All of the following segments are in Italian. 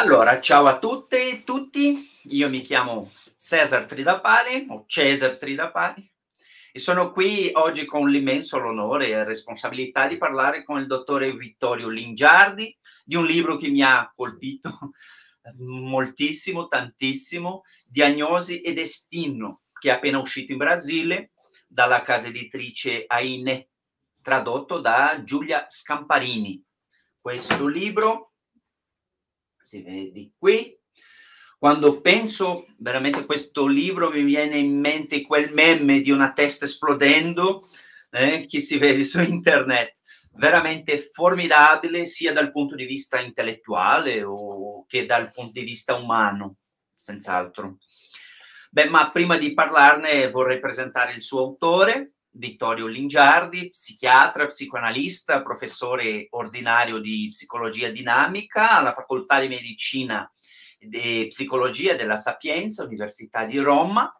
Allora, ciao a tutte e tutti, io mi chiamo Cesar Tridapali o Cesar Tridapali e sono qui oggi con l'immenso onore e responsabilità di parlare con il dottore Vittorio Lingiardi di un libro che mi ha colpito moltissimo, tantissimo, Diagnosi e Destino, che è appena uscito in Brasile dalla casa editrice Aine, tradotto da Giulia Scamparini. Questo libro si vede qui. Quando penso veramente a questo libro mi viene in mente quel meme di una testa esplodendo eh, che si vede su internet. Veramente formidabile sia dal punto di vista intellettuale o che dal punto di vista umano, senz'altro. Beh, ma prima di parlarne vorrei presentare il suo autore, Vittorio Lingiardi, psichiatra, psicoanalista, professore ordinario di psicologia dinamica alla facoltà di medicina e psicologia della Sapienza, Università di Roma,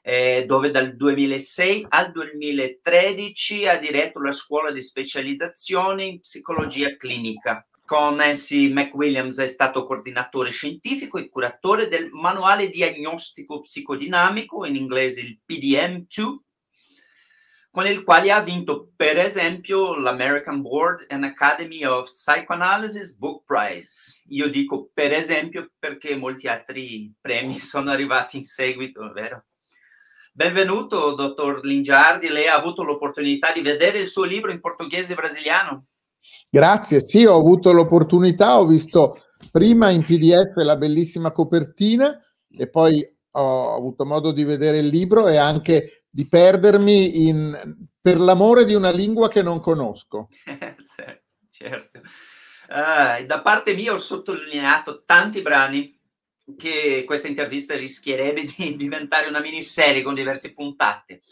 eh, dove dal 2006 al 2013 ha diretto la scuola di specializzazione in psicologia clinica. Con Nancy McWilliams è stato coordinatore scientifico e curatore del manuale diagnostico psicodinamico, in inglese il PDM2, con il quale ha vinto, per esempio, l'American Board and Academy of Psychoanalysis Book Prize. Io dico per esempio perché molti altri premi sono arrivati in seguito, vero? Benvenuto, dottor Lingiardi. Lei ha avuto l'opportunità di vedere il suo libro in portoghese brasiliano? Grazie, sì, ho avuto l'opportunità, ho visto prima in PDF la bellissima copertina e poi ho avuto modo di vedere il libro e anche di perdermi in, per l'amore di una lingua che non conosco. certo. Uh, da parte mia ho sottolineato tanti brani che questa intervista rischierebbe di diventare una miniserie con diverse puntate,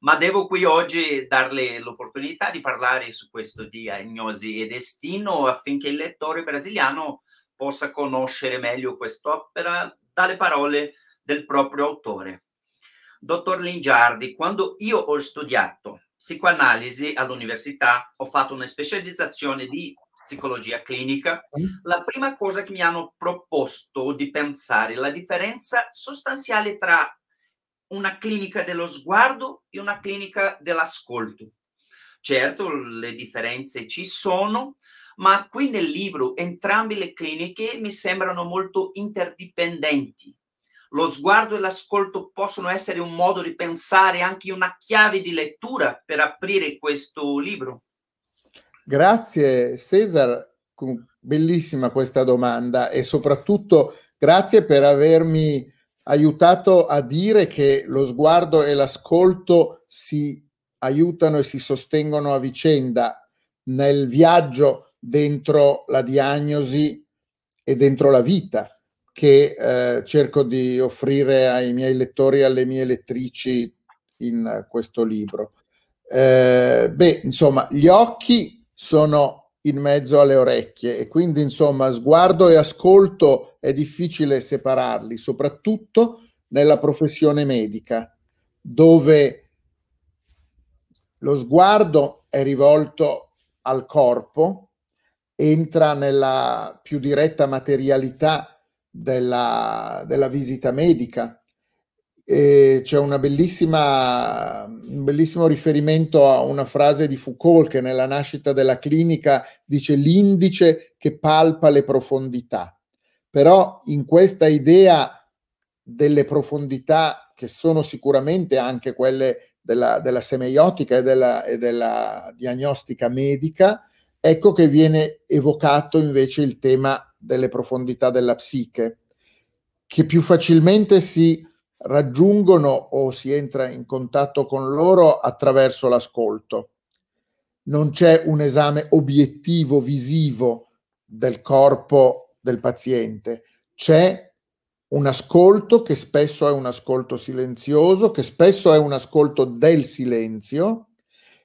ma devo qui oggi darle l'opportunità di parlare su questo diagnosi e destino affinché il lettore brasiliano possa conoscere meglio quest'opera dalle parole del proprio autore. Dottor Lingiardi, quando io ho studiato psicoanalisi all'università, ho fatto una specializzazione di psicologia clinica, mm. la prima cosa che mi hanno proposto di pensare è la differenza sostanziale tra una clinica dello sguardo e una clinica dell'ascolto. Certo, le differenze ci sono, ma qui nel libro entrambe le cliniche mi sembrano molto interdipendenti lo sguardo e l'ascolto possono essere un modo di pensare, anche una chiave di lettura per aprire questo libro. Grazie Cesar, bellissima questa domanda e soprattutto grazie per avermi aiutato a dire che lo sguardo e l'ascolto si aiutano e si sostengono a vicenda nel viaggio dentro la diagnosi e dentro la vita che eh, cerco di offrire ai miei lettori e alle mie lettrici in questo libro. Eh, beh, insomma, gli occhi sono in mezzo alle orecchie e quindi, insomma, sguardo e ascolto è difficile separarli, soprattutto nella professione medica, dove lo sguardo è rivolto al corpo, entra nella più diretta materialità della, della visita medica. E c'è un bellissimo riferimento a una frase di Foucault che nella nascita della clinica dice l'indice che palpa le profondità. Però in questa idea delle profondità che sono sicuramente anche quelle della, della semeiotica e della, e della diagnostica medica, ecco che viene evocato invece il tema delle profondità della psiche, che più facilmente si raggiungono o si entra in contatto con loro attraverso l'ascolto. Non c'è un esame obiettivo, visivo del corpo del paziente, c'è un ascolto che spesso è un ascolto silenzioso, che spesso è un ascolto del silenzio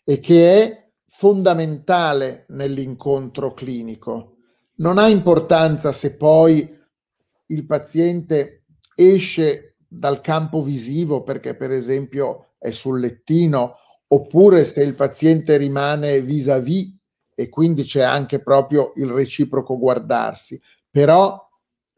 e che è fondamentale nell'incontro clinico non ha importanza se poi il paziente esce dal campo visivo perché per esempio è sul lettino oppure se il paziente rimane vis-à-vis e quindi c'è anche proprio il reciproco guardarsi. Però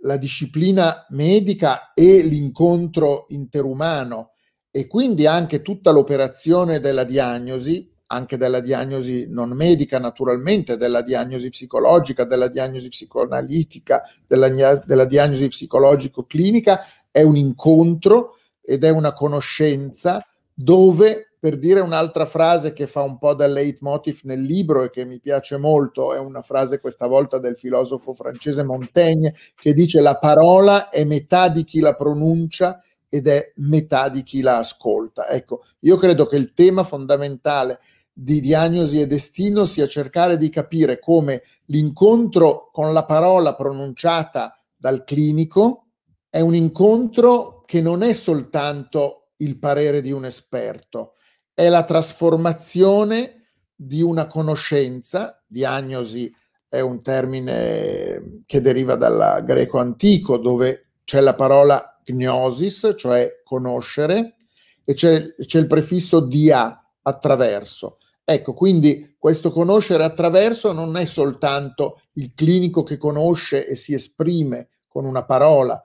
la disciplina medica e l'incontro interumano e quindi anche tutta l'operazione della diagnosi anche della diagnosi non medica naturalmente, della diagnosi psicologica, della diagnosi psicoanalitica, della, della diagnosi psicologico-clinica, è un incontro ed è una conoscenza dove, per dire un'altra frase che fa un po' da leitmotiv nel libro e che mi piace molto, è una frase questa volta del filosofo francese Montaigne che dice la parola è metà di chi la pronuncia ed è metà di chi la ascolta. Ecco, io credo che il tema fondamentale di diagnosi e destino sia cercare di capire come l'incontro con la parola pronunciata dal clinico è un incontro che non è soltanto il parere di un esperto, è la trasformazione di una conoscenza, diagnosi è un termine che deriva dal greco antico dove c'è la parola gnosis, cioè conoscere, e c'è, c'è il prefisso dia attraverso Ecco, quindi questo conoscere attraverso non è soltanto il clinico che conosce e si esprime con una parola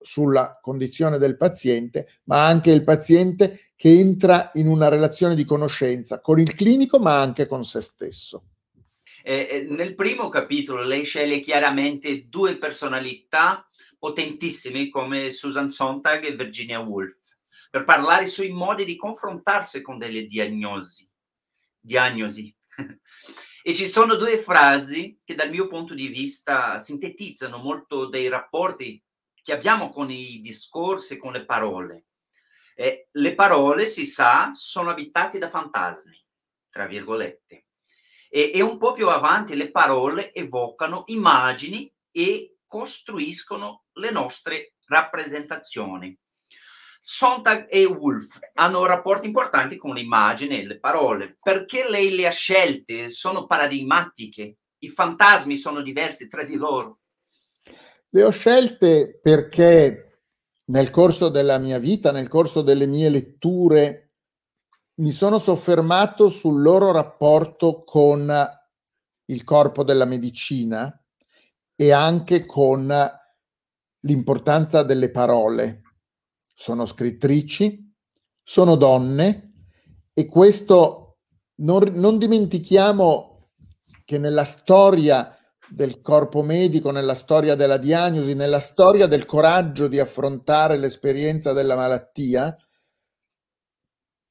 sulla condizione del paziente, ma anche il paziente che entra in una relazione di conoscenza con il clinico, ma anche con se stesso. Eh, eh nel primo capitolo lei sceglie chiaramente due personalità potentissime come Susan Sontag e Virginia Woolf per parlare sui modi di confrontarsi con delle diagnosi diagnosi. e ci sono due frasi che dal mio punto di vista sintetizzano molto dei rapporti che abbiamo con i discorsi, con le parole. Eh, le parole, si sa, sono abitate da fantasmi, tra virgolette. E, e un po' più avanti le parole evocano immagini e costruiscono le nostre rappresentazioni. Sontag e Wolf hanno rapporti importanti con l'immagine e le parole. Perché lei le ha scelte? Sono paradigmatiche. I fantasmi sono diversi tra di loro. Le ho scelte perché nel corso della mia vita, nel corso delle mie letture, mi sono soffermato sul loro rapporto con il corpo della medicina e anche con l'importanza delle parole sono scrittrici, sono donne e questo non, non dimentichiamo che nella storia del corpo medico, nella storia della diagnosi, nella storia del coraggio di affrontare l'esperienza della malattia,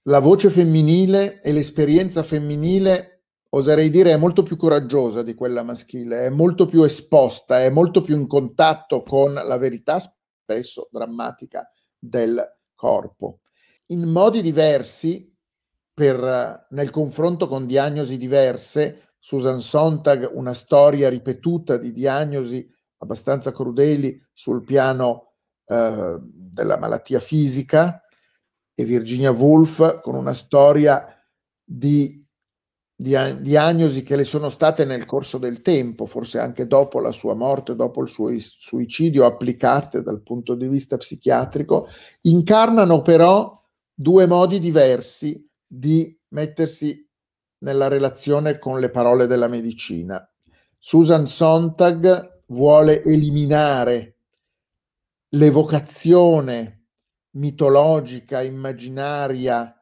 la voce femminile e l'esperienza femminile, oserei dire, è molto più coraggiosa di quella maschile, è molto più esposta, è molto più in contatto con la verità spesso drammatica del corpo. In modi diversi, per, nel confronto con diagnosi diverse, Susan Sontag, una storia ripetuta di diagnosi abbastanza crudeli sul piano eh, della malattia fisica, e Virginia Woolf con una storia di diagnosi che le sono state nel corso del tempo, forse anche dopo la sua morte, dopo il suo suicidio, applicate dal punto di vista psichiatrico, incarnano però due modi diversi di mettersi nella relazione con le parole della medicina. Susan Sontag vuole eliminare l'evocazione mitologica, immaginaria,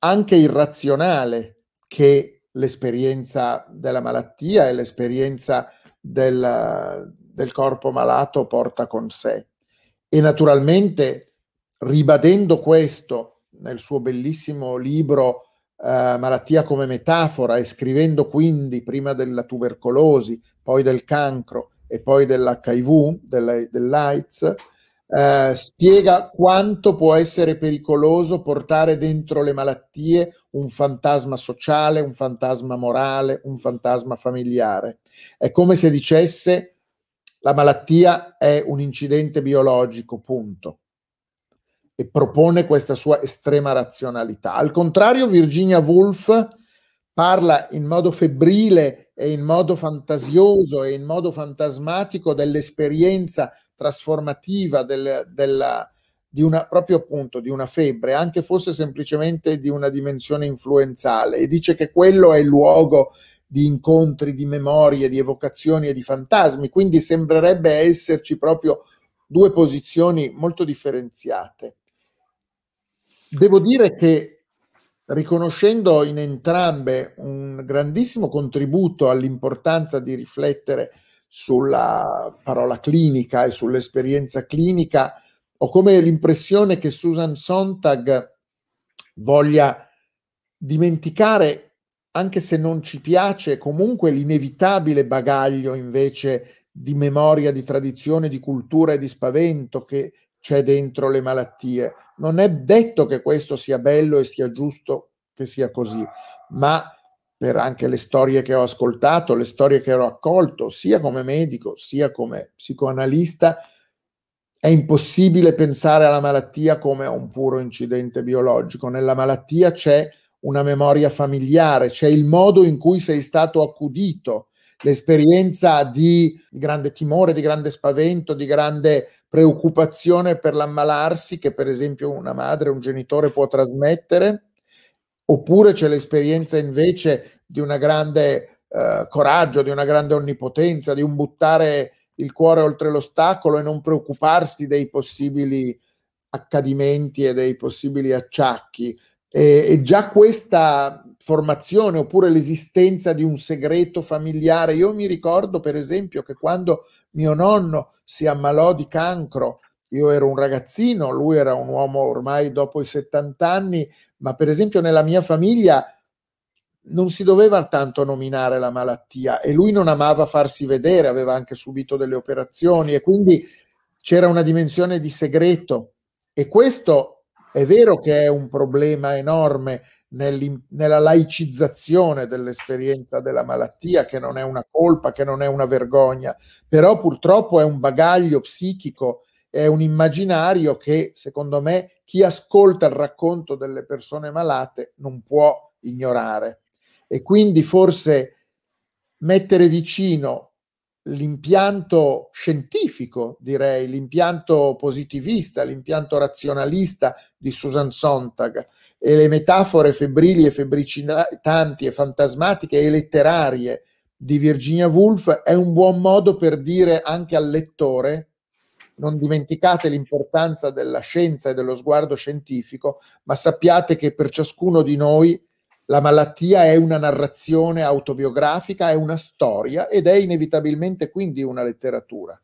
anche irrazionale che l'esperienza della malattia e l'esperienza del, del corpo malato porta con sé. E naturalmente, ribadendo questo nel suo bellissimo libro eh, Malattia come metafora e scrivendo quindi prima della tubercolosi, poi del cancro e poi dell'HIV, dell'AIDS, eh, spiega quanto può essere pericoloso portare dentro le malattie un fantasma sociale, un fantasma morale, un fantasma familiare. È come se dicesse la malattia è un incidente biologico, punto. E propone questa sua estrema razionalità. Al contrario, Virginia Woolf parla in modo febbrile e in modo fantasioso e in modo fantasmatico dell'esperienza trasformativa del, della, di una, proprio appunto di una febbre, anche fosse semplicemente di una dimensione influenzale, e dice che quello è il luogo di incontri, di memorie, di evocazioni e di fantasmi, quindi sembrerebbe esserci proprio due posizioni molto differenziate. Devo dire che riconoscendo in entrambe un grandissimo contributo all'importanza di riflettere sulla parola clinica e sull'esperienza clinica, ho come l'impressione che Susan Sontag voglia dimenticare, anche se non ci piace, comunque l'inevitabile bagaglio invece di memoria, di tradizione, di cultura e di spavento che c'è dentro le malattie. Non è detto che questo sia bello e sia giusto che sia così, ma per anche le storie che ho ascoltato, le storie che ho accolto, sia come medico, sia come psicoanalista, è impossibile pensare alla malattia come a un puro incidente biologico. Nella malattia c'è una memoria familiare, c'è il modo in cui sei stato accudito, l'esperienza di grande timore, di grande spavento, di grande preoccupazione per l'ammalarsi che per esempio una madre, un genitore può trasmettere oppure c'è l'esperienza invece di un grande eh, coraggio, di una grande onnipotenza, di un buttare il cuore oltre l'ostacolo e non preoccuparsi dei possibili accadimenti e dei possibili acciacchi. E, e, già questa formazione oppure l'esistenza di un segreto familiare. Io mi ricordo, per esempio, che quando mio nonno si ammalò di cancro, io ero un ragazzino, lui era un uomo ormai dopo i 70 anni, ma per esempio nella mia famiglia non si doveva tanto nominare la malattia e lui non amava farsi vedere, aveva anche subito delle operazioni e quindi c'era una dimensione di segreto e questo è vero che è un problema enorme nella laicizzazione dell'esperienza della malattia, che non è una colpa, che non è una vergogna, però purtroppo è un bagaglio psichico è un immaginario che secondo me chi ascolta il racconto delle persone malate non può ignorare. E quindi forse mettere vicino l'impianto scientifico, direi, l'impianto positivista, l'impianto razionalista di Susan Sontag e le metafore febbrili e febbricitanti e fantasmatiche e letterarie di Virginia Woolf è un buon modo per dire anche al lettore non dimenticate l'importanza della scienza e dello sguardo scientifico, ma sappiate che per ciascuno di noi la malattia è una narrazione autobiografica, è una storia ed è inevitabilmente quindi una letteratura.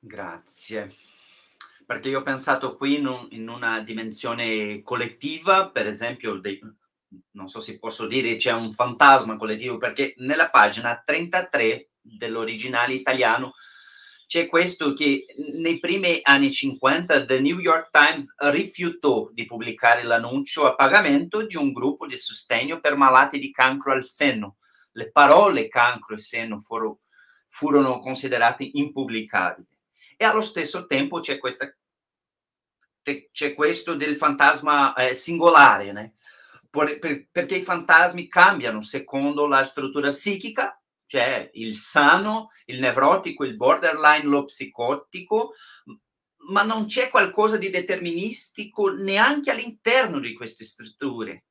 Grazie. Perché io ho pensato qui in, un, in una dimensione collettiva, per esempio, dei, non so se posso dire c'è un fantasma collettivo, perché nella pagina 33 dell'originale italiano, c'è questo che nei primi anni 50 The New York Times rifiutò di pubblicare l'annuncio a pagamento di un gruppo di sostegno per malati di cancro al seno. Le parole cancro e seno foro, furono considerate impubblicabili. E allo stesso tempo c'è, questa, c'è questo del fantasma eh, singolare, né? per, per, perché i fantasmi cambiano secondo la struttura psichica cioè il sano, il nevrotico, il borderline, lo psicotico, ma non c'è qualcosa di deterministico neanche all'interno di queste strutture.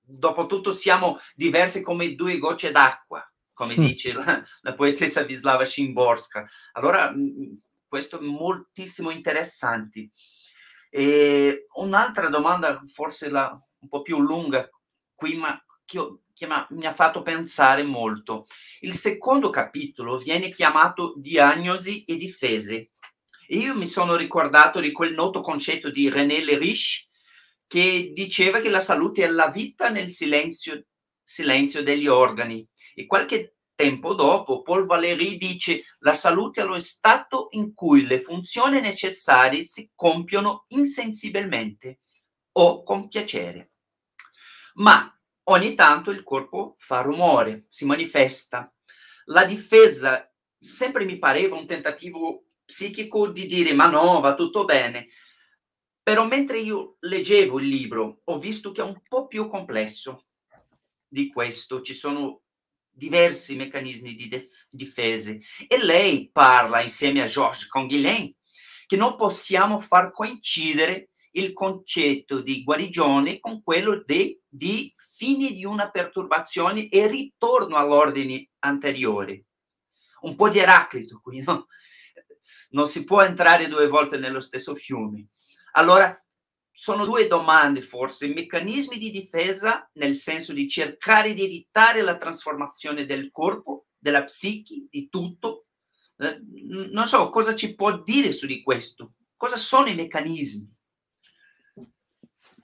Dopotutto siamo diversi come due gocce d'acqua, come mm. dice la, la, poetessa Wislawa Szymborska. Allora, questo è moltissimo interessante. E un'altra domanda, forse la, un po' più lunga qui, ma che ho che mi ha fatto pensare molto. Il secondo capitolo viene chiamato Diagnosi e difese. io mi sono ricordato di quel noto concetto di René Lerich che diceva che la salute è la vita nel silenzio, silenzio degli organi. E qualche tempo dopo Paul Valéry dice la salute è lo stato in cui le funzioni necessarie si compiono insensibilmente o con piacere. Ma ogni tanto il corpo fa rumore, si manifesta. La difesa sempre mi pareva un tentativo psichico di dire ma no, va tutto bene. Però mentre io leggevo il libro ho visto che è un po' più complesso di questo, ci sono diversi meccanismi di de- difese e lei parla insieme a Georges Canguilhem che non possiamo far coincidere il concetto di guarigione con quello de, di fine di una perturbazione e ritorno all'ordine anteriore. Un po' di Eraclito qui, no? Non si può entrare due volte nello stesso fiume. Allora, sono due domande forse, meccanismi di difesa nel senso di cercare di evitare la trasformazione del corpo, della psichi, di tutto. Eh, non so cosa ci può dire su di questo, cosa sono i meccanismi?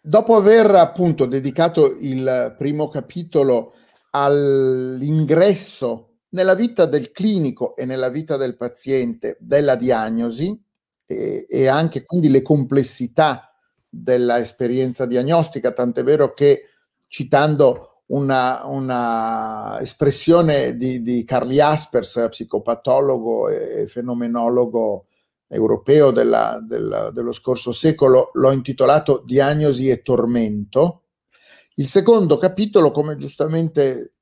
Dopo aver appunto dedicato il primo capitolo all'ingresso nella vita del clinico e nella vita del paziente della diagnosi e, e anche quindi le complessità della esperienza diagnostica, tant'è vero che citando una, una espressione di, di Carli Aspers, psicopatologo e fenomenologo europeo della, della, dello scorso secolo, l'ho intitolato Diagnosi e tormento. Il secondo capitolo, come giustamente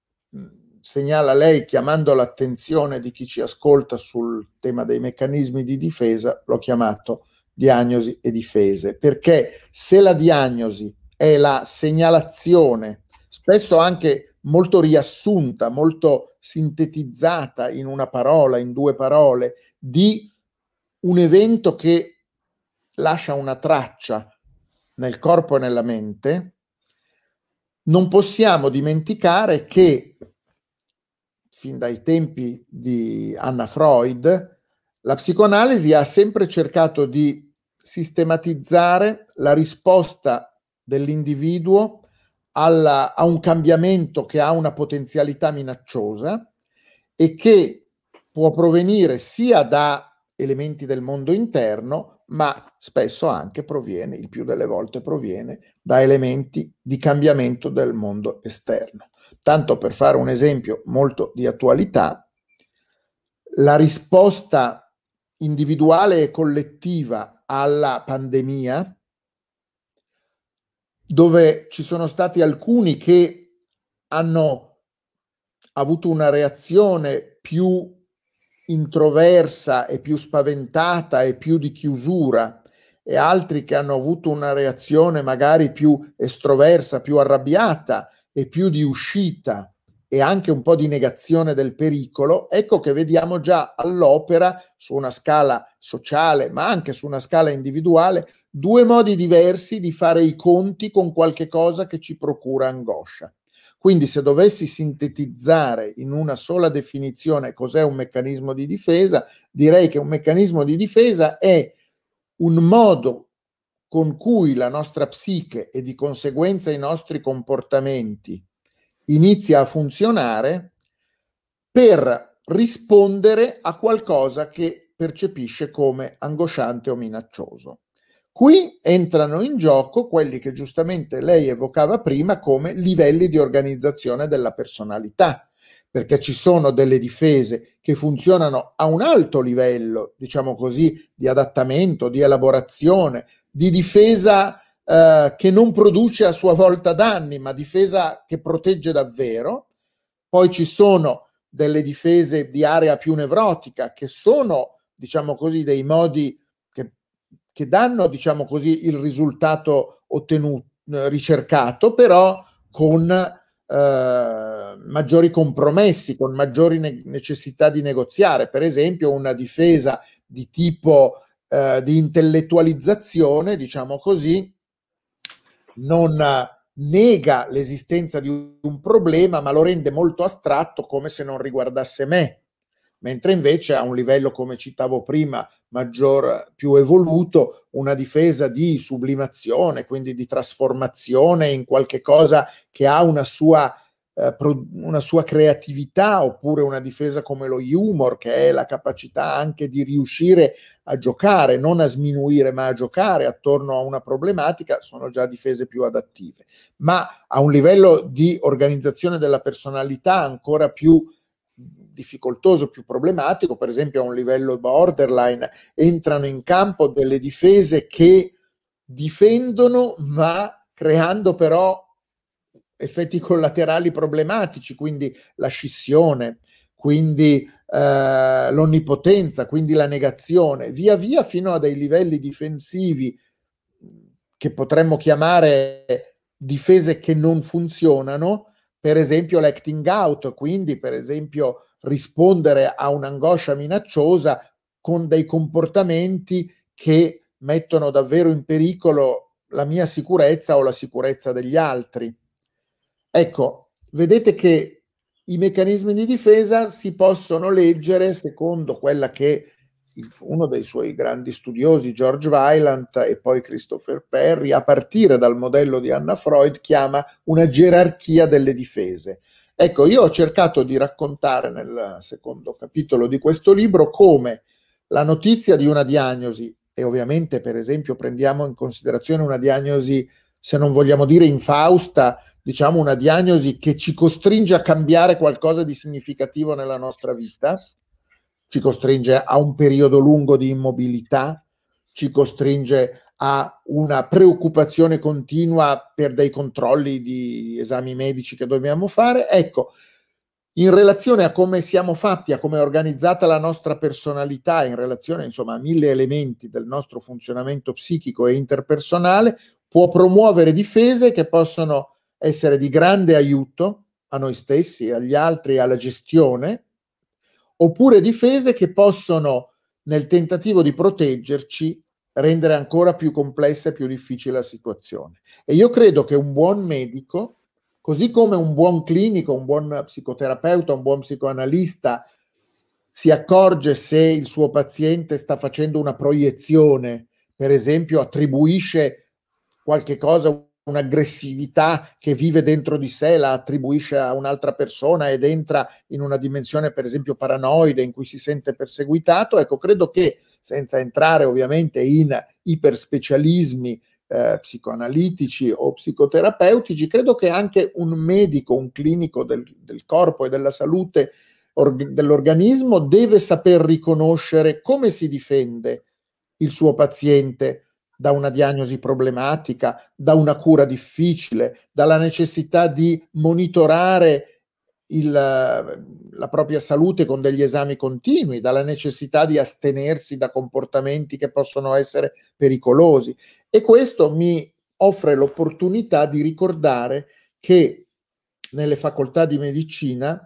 segnala lei, chiamando l'attenzione di chi ci ascolta sul tema dei meccanismi di difesa, l'ho chiamato diagnosi e difese, perché se la diagnosi è la segnalazione, spesso anche molto riassunta, molto sintetizzata in una parola, in due parole, di un evento che lascia una traccia nel corpo e nella mente, non possiamo dimenticare che fin dai tempi di Anna Freud la psicoanalisi ha sempre cercato di sistematizzare la risposta dell'individuo alla, a un cambiamento che ha una potenzialità minacciosa e che può provenire sia da elementi del mondo interno, ma spesso anche proviene, il più delle volte proviene, da elementi di cambiamento del mondo esterno. Tanto per fare un esempio molto di attualità, la risposta individuale e collettiva alla pandemia, dove ci sono stati alcuni che hanno avuto una reazione più introversa e più spaventata e più di chiusura e altri che hanno avuto una reazione magari più estroversa, più arrabbiata e più di uscita e anche un po' di negazione del pericolo, ecco che vediamo già all'opera su una scala sociale, ma anche su una scala individuale, due modi diversi di fare i conti con qualche cosa che ci procura angoscia. Quindi se dovessi sintetizzare in una sola definizione cos'è un meccanismo di difesa, direi che un meccanismo di difesa è un modo con cui la nostra psiche e di conseguenza i nostri comportamenti inizia a funzionare per rispondere a qualcosa che percepisce come angosciante o minaccioso. Qui entrano in gioco quelli che giustamente lei evocava prima come livelli di organizzazione della personalità, perché ci sono delle difese che funzionano a un alto livello, diciamo così, di adattamento, di elaborazione, di difesa eh, che non produce a sua volta danni, ma difesa che protegge davvero. Poi ci sono delle difese di area più nevrotica che sono, diciamo così, dei modi che danno, diciamo così, il risultato ottenuto, eh, ricercato, però con eh, maggiori compromessi, con maggiori ne- necessità di negoziare. Per esempio, una difesa di tipo eh, di intellettualizzazione, diciamo così, non nega l'esistenza di un problema, ma lo rende molto astratto come se non riguardasse me mentre invece a un livello, come citavo prima, maggior, più evoluto, una difesa di sublimazione, quindi di trasformazione in qualche cosa che ha una sua eh, una sua creatività oppure una difesa come lo humor che è la capacità anche di riuscire a giocare, non a sminuire ma a giocare attorno a una problematica sono già difese più adattive ma a un livello di organizzazione della personalità ancora più difficoltoso, più problematico, per esempio a un livello borderline, entrano in campo delle difese che difendono ma creando però effetti collaterali problematici, quindi la scissione, quindi eh, l'onnipotenza, quindi la negazione, via via fino a dei livelli difensivi che potremmo chiamare difese che non funzionano, per esempio l'acting out, quindi per esempio rispondere a un'angoscia minacciosa con dei comportamenti che mettono davvero in pericolo la mia sicurezza o la sicurezza degli altri. Ecco, vedete che i meccanismi di difesa si possono leggere secondo quella che uno dei suoi grandi studiosi, George Weiland e poi Christopher Perry, a partire dal modello di Anna Freud, chiama una gerarchia delle difese. Ecco, io ho cercato di raccontare nel secondo capitolo di questo libro come la notizia di una diagnosi, e ovviamente per esempio prendiamo in considerazione una diagnosi, se non vogliamo dire infausta, diciamo una diagnosi che ci costringe a cambiare qualcosa di significativo nella nostra vita, ci costringe a un periodo lungo di immobilità, ci costringe ha una preoccupazione continua per dei controlli di esami medici che dobbiamo fare. Ecco, in relazione a come siamo fatti, a come è organizzata la nostra personalità, in relazione insomma a mille elementi del nostro funzionamento psichico e interpersonale, può promuovere difese che possono essere di grande aiuto a noi stessi, agli altri, alla gestione, oppure difese che possono, nel tentativo di proteggerci, rendere ancora più complessa e più difficile la situazione. E io credo che un buon medico, così come un buon clinico, un buon psicoterapeuta, un buon psicoanalista, si accorge se il suo paziente sta facendo una proiezione, per esempio attribuisce qualche cosa, un'aggressività che vive dentro di sé, la attribuisce a un'altra persona ed entra in una dimensione, per esempio, paranoide in cui si sente perseguitato, ecco, credo che senza entrare ovviamente in iperspecialismi eh, psicoanalitici o psicoterapeutici, credo che anche un medico, un clinico del, del corpo e della salute org- dell'organismo deve saper riconoscere come si difende il suo paziente da una diagnosi problematica, da una cura difficile, dalla necessità di monitorare il, la propria salute con degli esami continui, dalla necessità di astenersi da comportamenti che possono essere pericolosi. E questo mi offre l'opportunità di ricordare che nelle facoltà di medicina,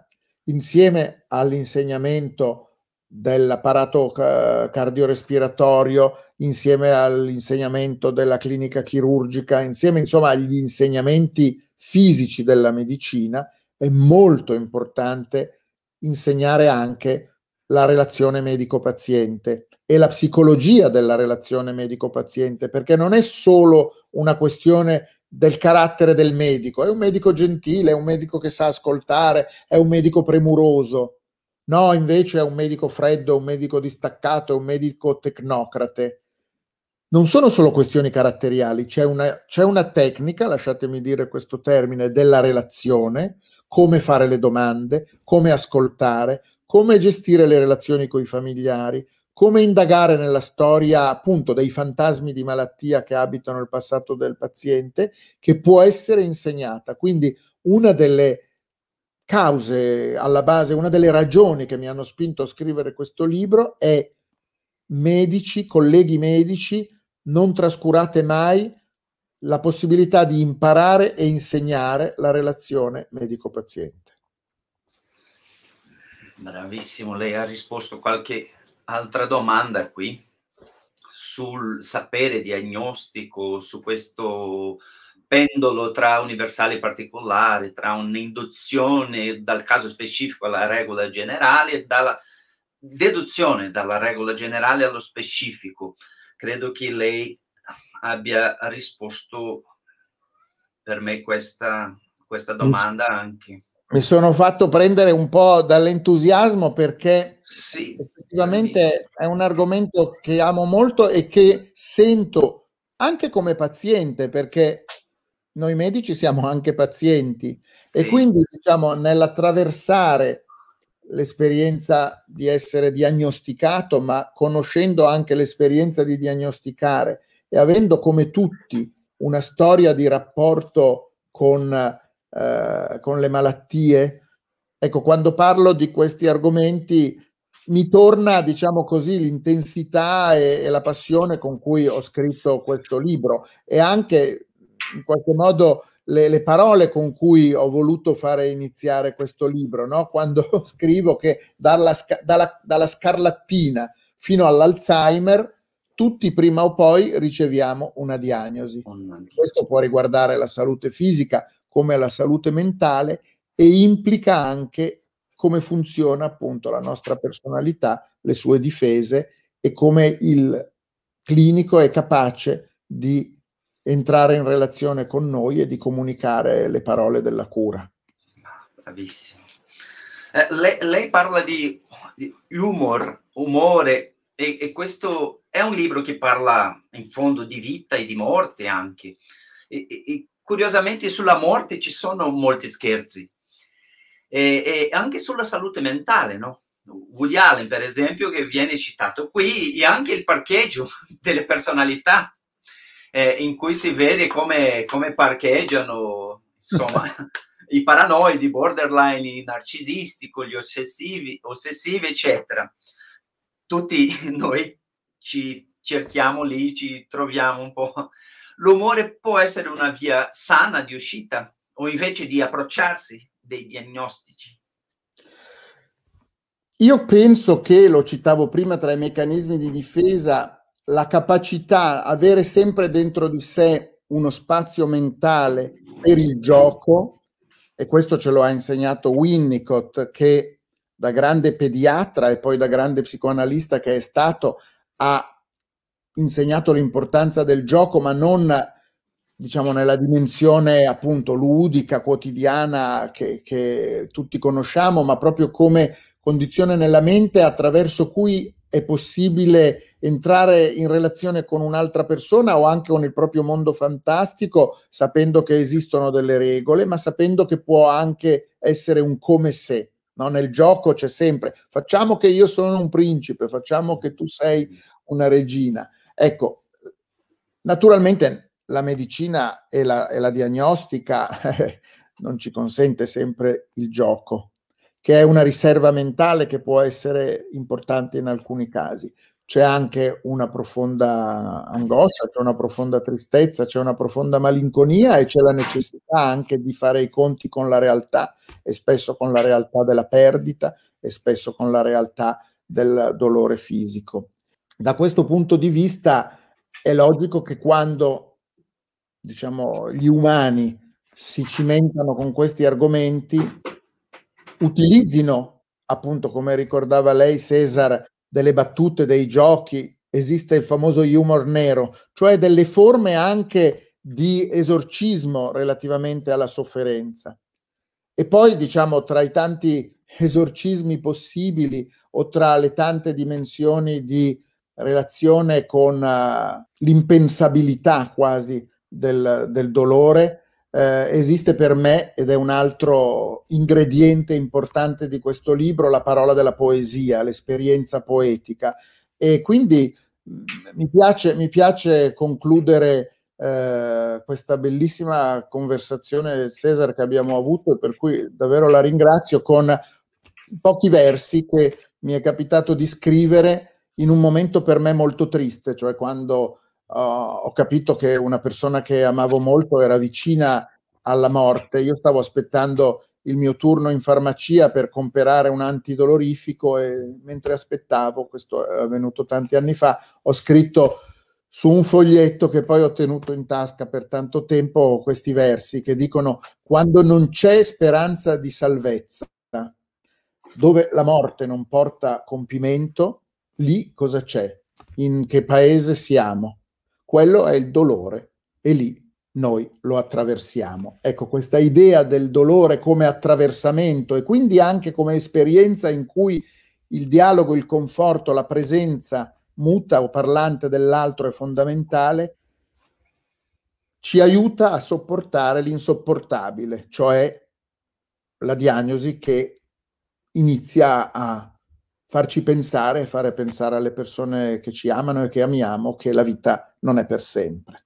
insieme all'insegnamento dell'apparato eh, cardiorespiratorio, insieme all'insegnamento della clinica chirurgica, insieme insomma agli insegnamenti fisici della medicina, è molto importante insegnare anche la relazione medico-paziente e la psicologia della relazione medico-paziente, perché non è solo una questione del carattere del medico, è un medico gentile, è un medico che sa ascoltare, è un medico premuroso. No, invece è un medico freddo, un medico distaccato, è un medico tecnocrate non sono solo questioni caratteriali, c'è una, c'è una, tecnica, lasciatemi dire questo termine, della relazione, come fare le domande, come ascoltare, come gestire le relazioni con i familiari, come indagare nella storia appunto dei fantasmi di malattia che abitano il passato del paziente, che può essere insegnata. Quindi una delle cause alla base, una delle ragioni che mi hanno spinto a scrivere questo libro è medici, colleghi medici, non trascurate mai la possibilità di imparare e insegnare la relazione medico-paziente. Bravissimo, lei ha risposto qualche altra domanda qui sul sapere diagnostico, su questo pendolo tra universale e particolare, tra un'induzione dal caso specifico alla regola generale e dalla deduzione dalla regola generale allo specifico credo che lei abbia risposto per me questa, questa domanda anche. Mi sono fatto prendere un po' dall'entusiasmo perché sì, effettivamente è un argomento che amo molto e che sento anche come paziente perché noi medici siamo anche pazienti sì. e quindi diciamo nell'attraversare l'esperienza di essere diagnosticato, ma conoscendo anche l'esperienza di diagnosticare e avendo come tutti una storia di rapporto con, eh, con le malattie, ecco, quando parlo di questi argomenti mi torna, diciamo così, l'intensità e, e la passione con cui ho scritto questo libro e anche in qualche modo le, le, parole con cui ho voluto fare iniziare questo libro, no? quando scrivo che dalla, dalla, dalla scarlattina fino all'Alzheimer tutti prima o poi riceviamo una diagnosi. Oh, questo può riguardare la salute fisica come la salute mentale e implica anche come funziona appunto la nostra personalità, le sue difese e come il clinico è capace di entrare in relazione con noi e di comunicare le parole della cura. Ah, bravissimo. Eh, lei, lei, parla di, di humor, umore, e, e, questo è un libro che parla in fondo di vita e di morte anche. E, e, curiosamente sulla morte ci sono molti scherzi e, anche sulla salute mentale, no? Woody Allen, per esempio, che viene citato qui, e anche il parcheggio delle personalità eh, in cui si vede come, come parcheggiano insomma, i paranoidi, i borderline, i narcisistico, gli ossessivi, ossessivi, eccetera. Tutti noi ci cerchiamo lì, ci troviamo un po'. L'umore può essere una via sana di uscita o invece di approcciarsi dei diagnostici? Io penso che, lo citavo prima, tra i meccanismi di difesa la capacità, avere sempre dentro di sé uno spazio mentale per il gioco, e questo ce lo ha insegnato Winnicott, che da grande pediatra e poi da grande psicoanalista che è stato, ha insegnato l'importanza del gioco, ma non diciamo nella dimensione appunto ludica, quotidiana che, che tutti conosciamo, ma proprio come condizione nella mente attraverso cui è possibile entrare in relazione con un'altra persona o anche con il proprio mondo fantastico, sapendo che esistono delle regole, ma sapendo che può anche essere un come se. No? Nel gioco c'è sempre, facciamo che io sono un principe, facciamo che tu sei una regina. Ecco, naturalmente la medicina e la, e la diagnostica non ci consente sempre il gioco, che è una riserva mentale che può essere importante in alcuni casi c'è anche una profonda angoscia, c'è una profonda tristezza, c'è una profonda malinconia e c'è la necessità anche di fare i conti con la realtà e spesso con la realtà della perdita e spesso con la realtà del dolore fisico. Da questo punto di vista è logico che quando diciamo, gli umani si cimentano con questi argomenti utilizzino appunto come ricordava lei Cesar delle battute, dei giochi, esiste il famoso humor nero, cioè delle forme anche di esorcismo relativamente alla sofferenza. E poi, diciamo, tra i tanti esorcismi possibili o tra le tante dimensioni di relazione con uh, l'impensabilità quasi del, del dolore, eh, esiste per me, ed è un altro ingrediente importante di questo libro, la parola della poesia, l'esperienza poetica. E quindi mm, mi, piace, mi piace, concludere eh, questa bellissima conversazione, Cesar, che abbiamo avuto, per cui davvero la ringrazio, con pochi versi che mi è capitato di scrivere in un momento per me molto triste, cioè quando uh, ho capito che una persona che amavo molto era vicina alla morte. Io stavo aspettando il mio turno in farmacia per comprare un antidolorifico e mentre aspettavo, questo è avvenuto tanti anni fa, ho scritto su un foglietto che poi ho tenuto in tasca per tanto tempo questi versi che dicono quando non c'è speranza di salvezza, dove la morte non porta compimento, lì cosa c'è? In che paese siamo? quello è il dolore e lì noi lo attraversiamo. Ecco, questa idea del dolore come attraversamento e quindi anche come esperienza in cui il dialogo, il conforto, la presenza muta o parlante dell'altro è fondamentale, ci aiuta a sopportare l'insopportabile, cioè la diagnosi che inizia a farci pensare e fare pensare alle persone che ci amano e che amiamo che la vita non è per sempre.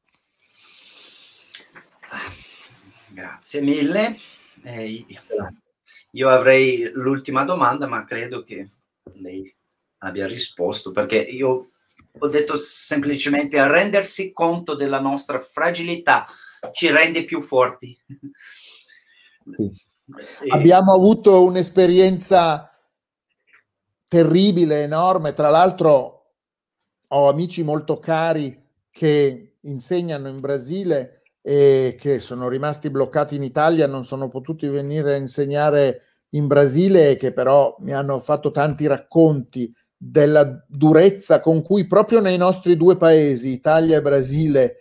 Grazie mille. Eh, io avrei l'ultima domanda, ma credo che lei abbia risposto, perché io ho detto semplicemente a rendersi conto della nostra fragilità ci rende più forti. Sì. E... Abbiamo avuto un'esperienza terribile, enorme. Tra l'altro ho amici molto cari che insegnano in Brasile e che sono rimasti bloccati in Italia, non sono potuti venire a insegnare in Brasile e che però mi hanno fatto tanti racconti della durezza con cui proprio nei nostri due paesi, Italia e Brasile,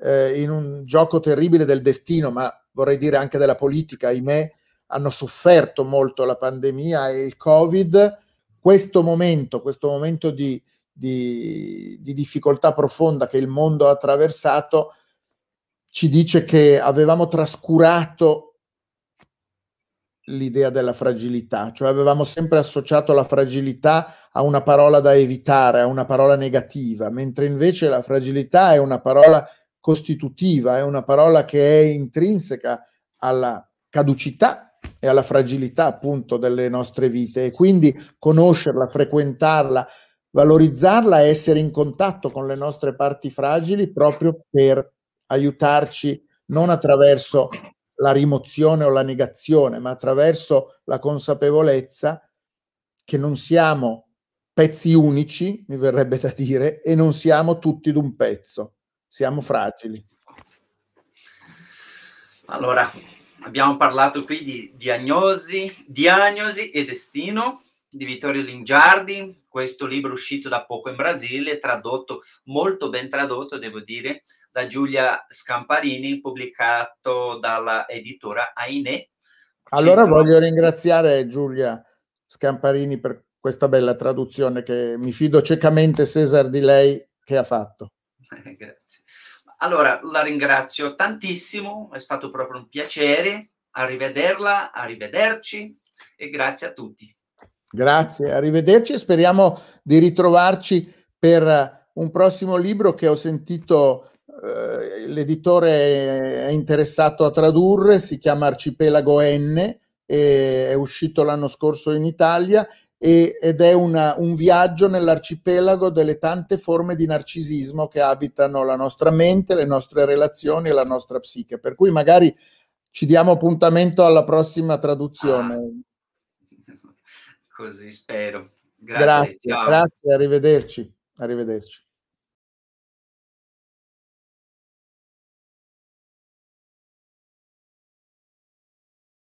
eh, in un gioco terribile del destino, ma vorrei dire anche della politica, ahimè, hanno sofferto molto la pandemia e il Covid questo momento, questo momento di, di, di difficoltà profonda che il mondo ha attraversato, ci dice che avevamo trascurato l'idea della fragilità, cioè avevamo sempre associato la fragilità a una parola da evitare, a una parola negativa, mentre invece la fragilità è una parola costitutiva, è una parola che è intrinseca alla caducità e alla fragilità appunto delle nostre vite e quindi conoscerla, frequentarla, valorizzarla e essere in contatto con le nostre parti fragili proprio per aiutarci non attraverso la rimozione o la negazione, ma attraverso la consapevolezza che non siamo pezzi unici, mi verrebbe da dire, e non siamo tutti d'un pezzo, siamo fragili. Allora, abbiamo parlato qui di diagnosi, diagnosi e destino di Vittorio Lingiardi, questo libro uscito da poco in Brasile, tradotto, molto ben tradotto, devo dire, da Giulia Scamparini, pubblicato dalla editora Aine. Allora Centro... voglio ringraziare Giulia Scamparini per questa bella traduzione che mi fido ciecamente Cesar di lei che ha fatto. Grazie. Allora, la ringrazio tantissimo, è stato proprio un piacere. Arrivederla, arrivederci e grazie a tutti. Grazie, arrivederci e speriamo di ritrovarci per un prossimo libro che ho sentito eh, l'editore è interessato a tradurre, si chiama Arcipelago N, è uscito l'anno scorso in Italia e, ed è una, un viaggio nell'arcipelago delle tante forme di narcisismo che abitano la nostra mente, le nostre relazioni e la nostra psiche. Per cui magari ci diamo appuntamento alla prossima traduzione. Ah, così spero. Grazie, grazie, grazie arrivederci. Arrivederci.